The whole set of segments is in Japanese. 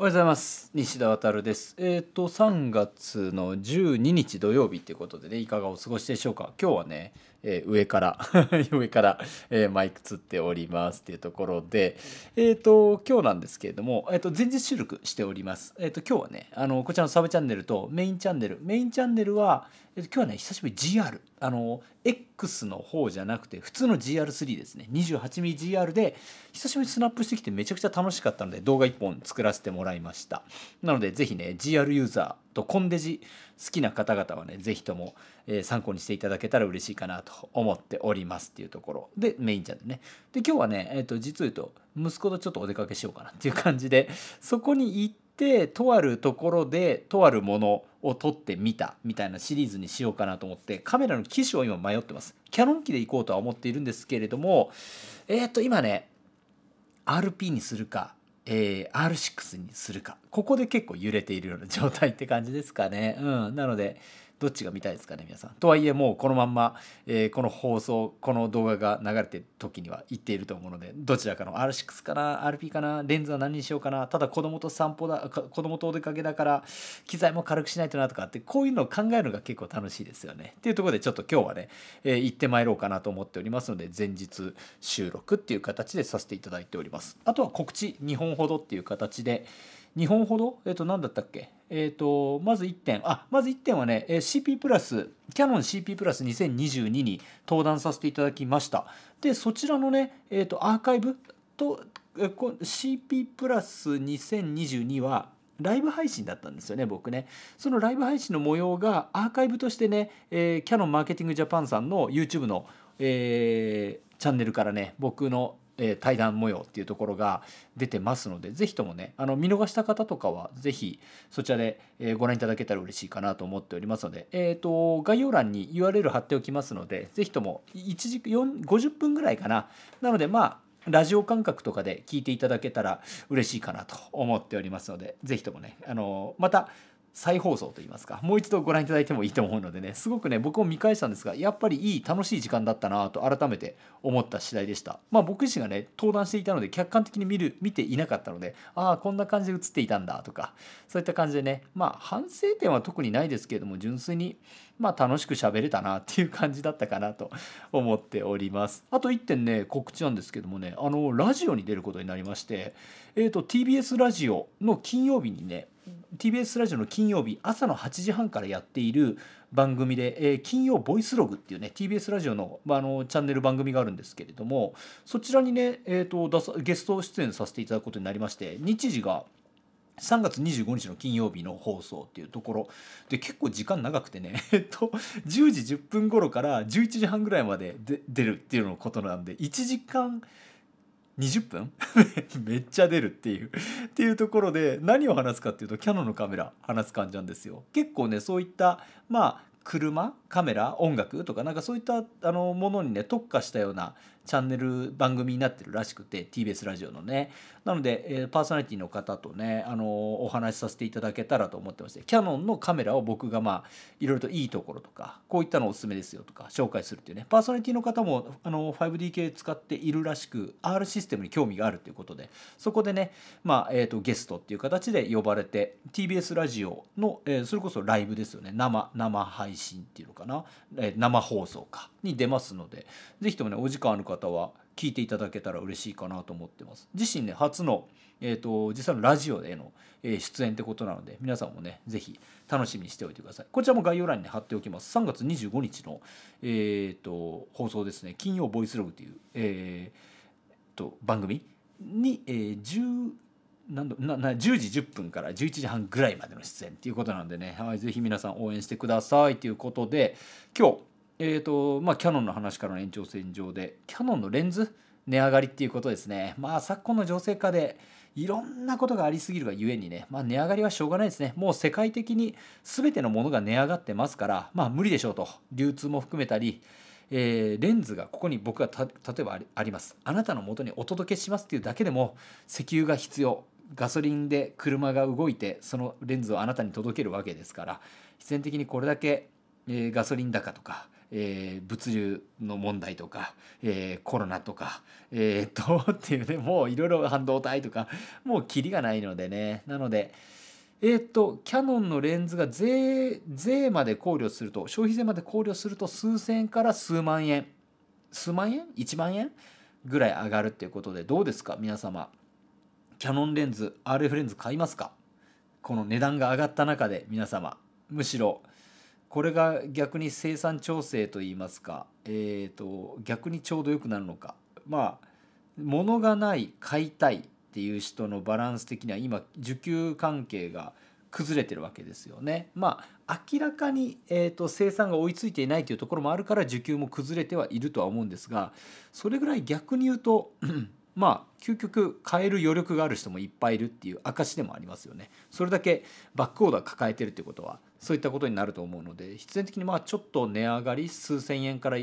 おはようございます西田渉です。えっ、ー、と3月の12日土曜日ということでねいかがお過ごしでしょうか。今日はねえー、上から 上から、えー、マイクつっておりますっていうところで、えっ、ー、と、今日なんですけれども、えっ、ー、と、前日収録しております。えっ、と、今日はね、あの、こちらのサブチャンネルとメインチャンネル、メインチャンネルは、えっ、と、今日はね、久しぶり GR、あの、X の方じゃなくて、普通の GR3 ですね、28mmGR で、久しぶりにスナップしてきてめちゃくちゃ楽しかったので、動画1本作らせてもらいました。なので、ぜひね、GR ユーザー、とコンデジ好きな方々はね是非とも、えー、参考にしていただけたら嬉しいかなと思っておりますっていうところでメインちゃんでねで今日はね、えーと、と実を言うと息子とちょっとお出かけしようかなっていう感じで そこに行ってとあるところでとあるものを撮ってみたみたいなシリーズにしようかなと思ってカメラの機種を今迷ってますキャノン機で行こうとは思っているんですけれどもえっ、ー、と今ね RP にするかえー、R6 にするかここで結構揺れているような状態って感じですかね。うん、なのでどっちが見たいですかね皆さん。とはいえもうこのまんま、えー、この放送この動画が流れてる時には行っていると思うのでどちらかの R6 かな RP かなレンズは何にしようかなただ子供と散歩だ子供とお出かけだから機材も軽くしないとなとかってこういうのを考えるのが結構楽しいですよね。っていうところでちょっと今日はね、えー、行ってまいろうかなと思っておりますので前日収録っていう形でさせていただいております。あとは告知2本ほどっていう形で。2本ほど、えっ、ー、と、何だったっけえっ、ー、と、まず1点、あ、まず1点はね、えー、CP プラス、キャノン CP プラス2022に登壇させていただきました。で、そちらのね、えっ、ー、と、アーカイブと、えこー、CP プラス2022は、ライブ配信だったんですよね、僕ね。そのライブ配信の模様がアーカイブとしてね、えー、キャノンマーケティングジャパンさんの YouTube の、えー、チャンネルからね、僕のえ対談模様っていうところが出てますので是非ともねあの見逃した方とかは是非そちらで、えご覧いただけたら嬉しいかなと思っておりますので、えーと、概要欄に URL 貼っておきますので是非とも1時50分ぐらいかななのでまあラジオ感覚とかで聞いていただけたら嬉しいかなと思っておりますので是非ともねあのまた再放送といいますかもう一度ご覧いただいてもいいと思うのでねすごくね僕も見返したんですがやっぱりいい楽しい時間だったなと改めて思った次第でしたまあ僕自身がね登壇していたので客観的に見る見ていなかったのでああこんな感じで映っていたんだとかそういった感じでねまあ反省点は特にないですけれども純粋にまあ楽しく喋れたなっていう感じだったかなと思っておりますあと1点ね告知なんですけどもねあのラジオに出ることになりましてえっ、ー、と TBS ラジオの金曜日にね TBS ラジオの金曜日朝の8時半からやっている番組で、えー、金曜ボイスログっていうね TBS ラジオの,、まあ、のチャンネル番組があるんですけれどもそちらにね、えーと、ゲスト出演させていただくことになりまして日時が3月25日の金曜日の放送っていうところで結構時間長くてね えっと10時10分頃から11時半ぐらいまで出るっていうのことなんで1時間20分 めっちゃ出るっていうっていうところで何を話すかっていうとキャノンのカメラ話す感じなんですよ。結構ねそういったまあ車カメラ音楽とかなんかそういったあのものにね特化したようなチャンネル番組になってるらしくて TBS ラジオのねなので、えー、パーソナリティの方とね、あのー、お話しさせていただけたらと思ってまして、キャノンのカメラを僕がまあ、いろいろといいところとか、こういったのおすすめですよとか、紹介するっていうね、パーソナリティの方も、あのー、5DK 使っているらしく、R システムに興味があるということで、そこでね、まあ、えっ、と、ゲストっていう形で呼ばれて、TBS ラジオの、えそれこそライブですよね、生、生配信っていうのかな、え生放送か、に出ますので、ぜひともね、お時間ある方は、聞いていただけたら嬉しいかなと思ってます。自身ね、初の、えーと、実際のラジオへの出演ってことなので皆さんもねぜひ楽しみにしておいてくださいこちらも概要欄に貼っておきます3月25日の、えーと、放送ですね金曜ボイスログという、えーと、番組に、えー、10何度なな10時10分から11時半ぐらいまでの出演ということなんでね、はい、ぜひ皆さん応援してくださいということで今日、えーとまあ、キャノンの話からの延長線上でキャノンのレンズ値上がりっていうことですね。まあ昨今の情勢下でいろんなことがありすぎるがゆえにね、まあ、値上がりはしょうがないですね。もう世界的に全てのものが値上がってますから、まあ無理でしょうと。流通も含めたり、えー、レンズがここに僕がた例えばあります。あなたの元にお届けしますっていうだけでも石油が必要。ガソリンで車が動いてそのレンズをあなたに届けるわけですから必然的にこれだけ、えガソリン高とかえー、物流の問題とか、えー、コロナとか、えー、っと、っていうね、もういろいろ半導体とか、もうキリがないのでね。なので、えー、っと、キャノンのレンズが税、税まで考慮すると、消費税まで考慮すると数千円から数万円、数万円 ?1 万円ぐらい上がるっていうことで、どうですか皆様。キャノンレンズ、RF レンズ買いますかこの値段が上がった中で皆様。むしろこれが逆に生産調整といいますか、えーと、逆にちょうどよくなるのかまあ物がない買いたいっていう人のバランス的には今需給関係が崩れてるわけですよね。まあ明らかに、えーと、生産が追いついていないというところもあるから需給も崩れてはいるとは思うんですがそれぐらい逆に言うと まあ究極変える余力がある人もいっぱいいるっていう証でもありますよね。それだけバックオーダー抱えてるってことはそういったことになると思うので必然的にまあちょっと値上がり数千円から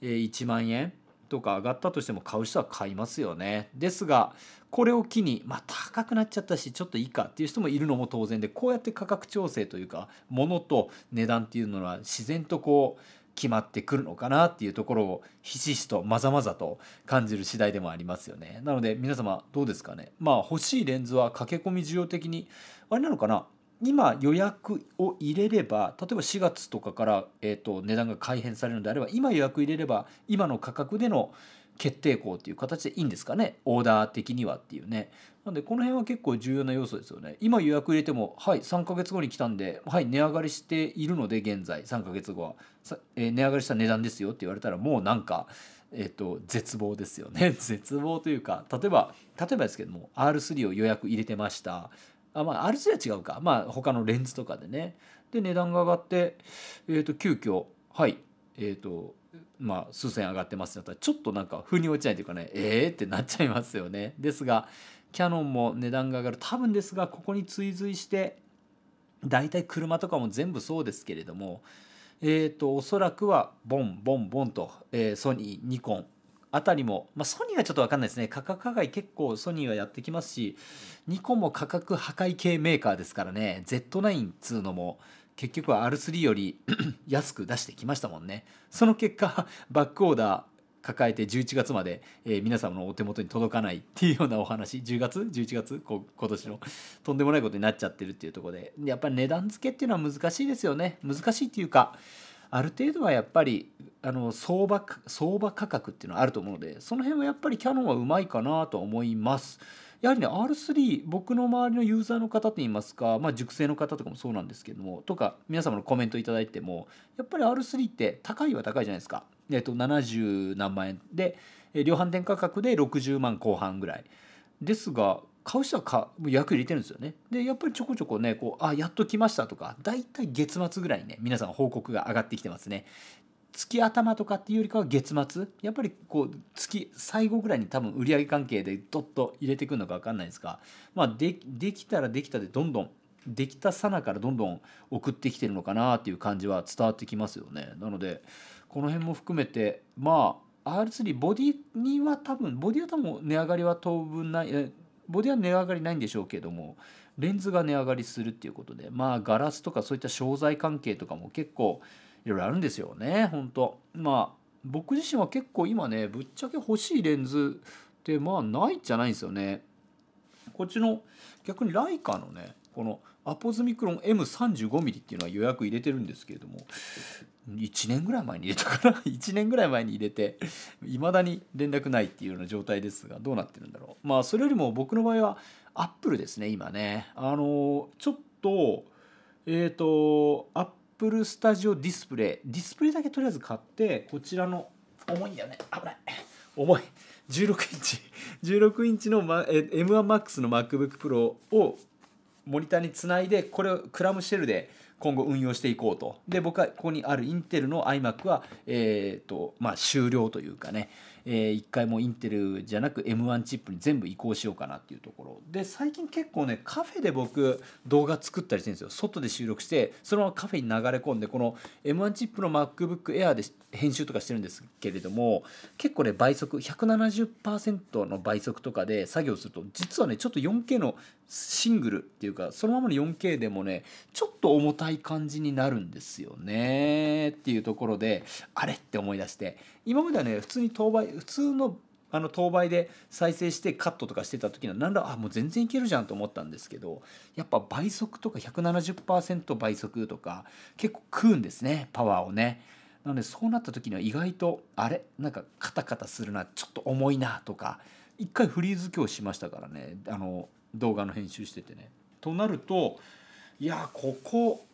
1万円とか上がったとしても買う人は買いますよねですがこれを機にまあ高くなっちゃったしちょっといいかっていう人もいるのも当然でこうやって価格調整というか物と値段っていうのは自然とこう決まってくるのかなっていうところをひしひしとまざまざと感じる次第でもありますよねなので皆様どうですかねまあ欲しいレンズは駆け込み需要的にあれなのかな今予約を入れれば例えば4月とかから、えーと、値段が改変されるのであれば今予約入れれば今の価格での決定校っていう形でいいんですかねオーダー的にはっていうねなんでこの辺は結構重要な要素ですよね今予約入れてもはい3ヶ月後に来たんではい値上がりしているので現在3ヶ月後は、えー、値上がりした値段ですよって言われたらもうなんかえっと、絶望ですよね 絶望というか例えば例えばですけども R3 を予約入れてましたあまあ RC は違うかまあ他のレンズとかでねで値段が上がってえっ、ー、と急遽はいえっ、ー、とまあ数千上がってますだったらちょっとなんか腑に落ちないというかねえーってなっちゃいますよねですがキヤノンも値段が上がる多分ですがここに追随して大体車とかも全部そうですけれどもえーと、とおそらくはボンボンボンと、えー、ソニーニコンあたりも、まあ、ソニーはちょっと分かんないですね価格破壊結構ソニーはやってきますしニコンも価格破壊系メーカーですからね Z9 っつうのも結局は R3 より 安く出してきましたもんねその結果バックオーダー抱えて11月まで、えー、皆様のお手元に届かないっていうようなお話10月11月こ今年のとんでもないことになっちゃってるっていうとこでやっぱり値段付けっていうのは難しいですよね難しいっていうかある程度はやっぱりあの相場相場価格っていうのはあると思うのでその辺はやっぱりキャノンはうまいかなとは思います。やはりね R3 僕の周りのユーザーの方といいますか、まあ、熟成の方とかもそうなんですけどもとか皆様のコメント頂いてもやっぱり R3 って高いは高いじゃないですか、えっと、70何万円で量販店価格で60万後半ぐらいですが買う人は買う役入れてるんですよねでやっぱりちょこちょこねこうあやっと来ましたとかだいたい月末ぐらいにね皆さん報告が上がってきてますね月頭とかっていうよりかは月末やっぱりこう月最後ぐらいに多分売上関係でどっと入れてくるのか分かんないですが、まあで、できたらできたでどんどんできたさなからどんどん送ってきてるのかなっていう感じは伝わってきますよねなのでこの辺も含めてまあ R3 ボディには多分ボディは多分値上がりは当分ないボディは値上がりないんでしょうけどもレンズが値上がりするっていうことでまあガラスとかそういった商材関係とかも結構いろいろあるんですよね本当まあ僕自身は結構今ねぶっちゃけ欲しいレンズってまあないじゃないんですよねこっちの逆にライカのねこのアポズミクロン M35mm っていうのは予約入れてるんですけれども1年ぐらい前に入れたかな1 年ぐらい前に入れていまだに連絡ないっていうような状態ですがどうなってるんだろうまあそれよりも僕の場合はアップルですね今ねあのちょっとえっ、ー、とアップルスタジオディスプレイディスプレイだけとりあえず買ってこちらの重いんだよね危ない重い16インチ16インチの、ま、M1MAX の MacBookPro をモニターにつないでこれをクラムシェルで今後運用していこうとで僕はここにあるインテルの iMac は、えっとまあ、終了というかね、え一回もインテルじゃなく M1 チップに全部移行しようかなっていうところで最近結構ねカフェで僕動画作ったりしてるんですよ外で収録してそのままカフェに流れ込んでこの M1 チップの MacBookAir で編集とかしてるんですけれども結構ね倍速170%の倍速とかで作業すると実はねちょっと 4K のシングルっていうかそのままの 4K でもねちょっと重たい感じになるんですよねっていうところであれって思い出して今まではね普通に当倍普通のあの当倍で再生してカットとかしてた時には何らあもう全然いけるじゃんと思ったんですけどやっぱ倍速とか170%倍速とか結構食うんですねパワーをね。なのでそうなった時には意外とあれなんかカタカタするなちょっと重いなとか一回フリーズ今日しましたからねあの動画の編集しててね。となるといやここ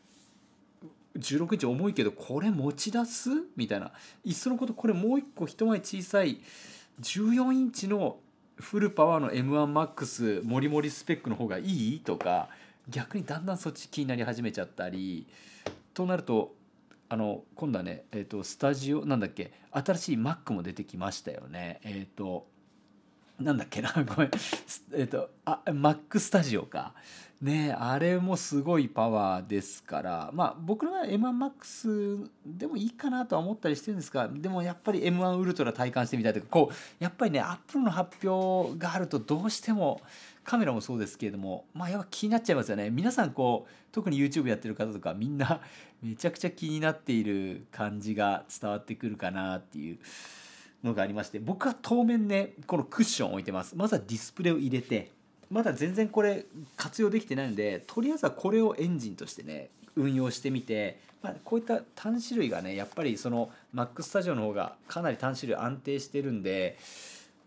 16インチ重いけどこれ持ち出すみたいないっそのことこれもう一個一枚小さい14インチのフルパワーの M1MAX モリモリスペックの方がいいとか逆にだんだんそっち気になり始めちゃったりとなるとあの今度はね、えー、とスタジオなんだっけ新しい Mac も出てきましたよね。えっ、ー、となんだっけな ごめんえっとあマックスタジオかねあれもすごいパワーですからまあ僕らは m 1マックスでもいいかなとは思ったりしてるんですがでもやっぱり m 1ウルトラ体感してみたいというかこうやっぱりねアップルの発表があるとどうしてもカメラもそうですけれどもまあやっぱ気になっちゃいますよね皆さんこう特に YouTube やってる方とかみんなめちゃくちゃ気になっている感じが伝わってくるかなっていう。のがありまして僕は当面ねこのクッション置いてますまずはディスプレイを入れてまだ全然これ活用できてないのでとりあえずはこれをエンジンとしてね運用してみて、まあ、こういった端種類がねやっぱりその Mac スタジオの方がかなり端種類安定してるんで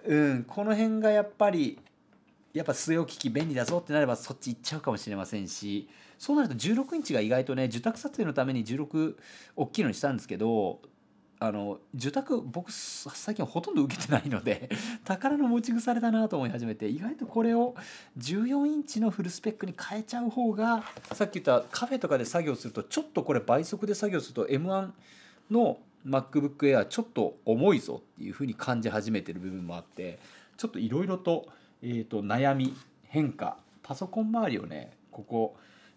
うんこの辺がやっぱりやっぱ据え置き機便利だぞってなればそっち行っちゃうかもしれませんしそうなると16インチが意外とね受託撮影のために16大きいのにしたんですけどあの受託僕最近ほとんど受けてないので 宝の持ち腐れだなと思い始めて意外とこれを14インチのフルスペックに変えちゃう方がさっき言ったカフェとかで作業するとちょっとこれ倍速で作業すると M1 の MacBook Air ちょっと重いぞっていうふうに感じ始めてる部分もあってちょっといろいろと,、えと悩み変化パソコン周りをねここ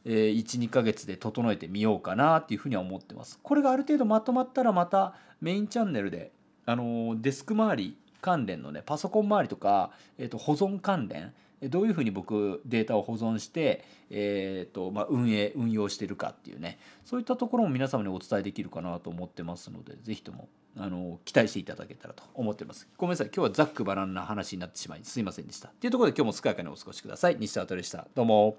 12ヶ月で整えてみようかなっていうふうには思ってます。これがある程度まとまったらまたメインチャンネルであのデスク周り関連のねパソコン周りとか、えー、と保存関連どういうふうに僕データを保存して、えーとまあ、運営運用してるかっていうねそういったところも皆様にお伝えできるかなと思ってますので是非ともあの期待していただけたらと思ってますごめんなさい今日はざっくばらんな話になってしまいすいませんでしたというところで今日も健やかにお過ごしください西田渡でしたどうも